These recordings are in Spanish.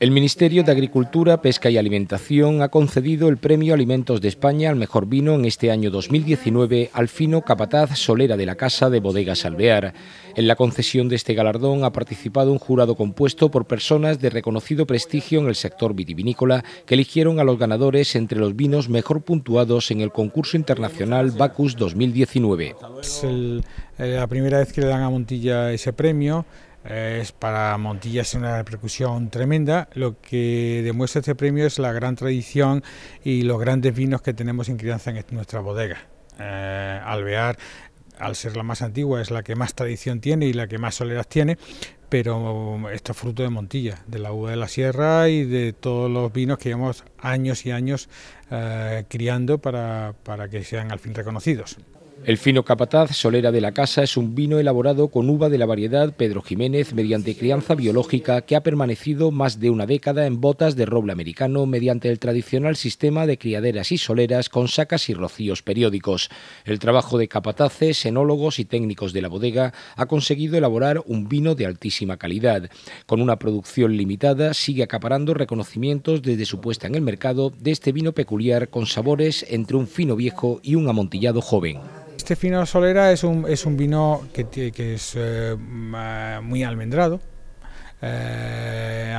El Ministerio de Agricultura, Pesca y Alimentación ha concedido el Premio Alimentos de España al Mejor Vino en este año 2019 al fino capataz solera de la Casa de Bodegas Alvear. En la concesión de este galardón ha participado un jurado compuesto por personas de reconocido prestigio en el sector vitivinícola que eligieron a los ganadores entre los vinos mejor puntuados en el concurso internacional Bacus 2019. Es eh, la primera vez que le dan a Montilla ese premio eh, es para Montilla es una repercusión tremenda. Lo que demuestra este premio es la gran tradición y los grandes vinos que tenemos en crianza en nuestra bodega. Eh, Alvear, al ser la más antigua, es la que más tradición tiene y la que más soledad tiene, pero esto es fruto de Montilla, de la uva de la sierra y de todos los vinos que llevamos años y años eh, criando para que sean al fin reconocidos. El fino capataz, solera de la casa, es un vino elaborado con uva de la variedad Pedro Jiménez mediante crianza biológica que ha permanecido más de una década en botas de roble americano mediante el tradicional sistema de criaderas y soleras con sacas y rocíos periódicos. El trabajo de capataces, enólogos y técnicos de la bodega ha conseguido elaborar un vino de altísima calidad. Con una producción limitada, sigue acaparando reconocimientos desde su puesta en el mercado de este vino peculiar con sabores entre un fino viejo y un amontillado joven. Este fino solera es un, es un vino que, es eh, muy almendrado, eh,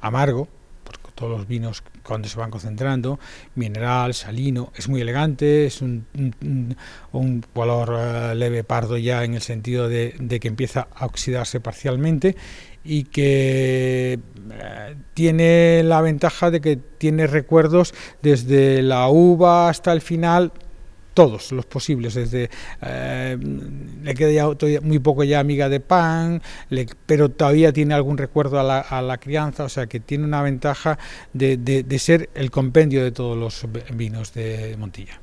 amargo, porque todos los vinos cuando se van concentrando, mineral, salino, es muy elegante, es un, color eh, leve pardo ya en el sentido de, que empieza a oxidarse parcialmente y que tiene la ventaja de que tiene recuerdos desde la uva hasta el final todos los posibles, desde eh, le queda ya muy poco ya amiga de pan, pero todavía tiene algún recuerdo a la, a la, crianza, o sea que tiene una ventaja de, de, de ser el compendio de todos los vinos de Montilla.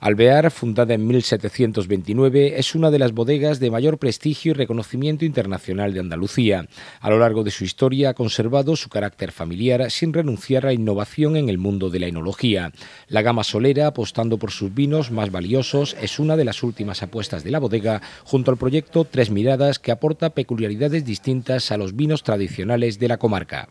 Alvear, fundada en 1729, es una de las bodegas de mayor prestigio y reconocimiento internacional de Andalucía. A lo largo de su historia ha conservado su carácter familiar sin renunciar a innovación en el mundo de la enología. La gama solera, apostando por sus vinos más valiosos, es una de las últimas apuestas de la bodega, junto al proyecto Tres Miradas, que aporta peculiaridades distintas a los vinos tradicionales de la comarca.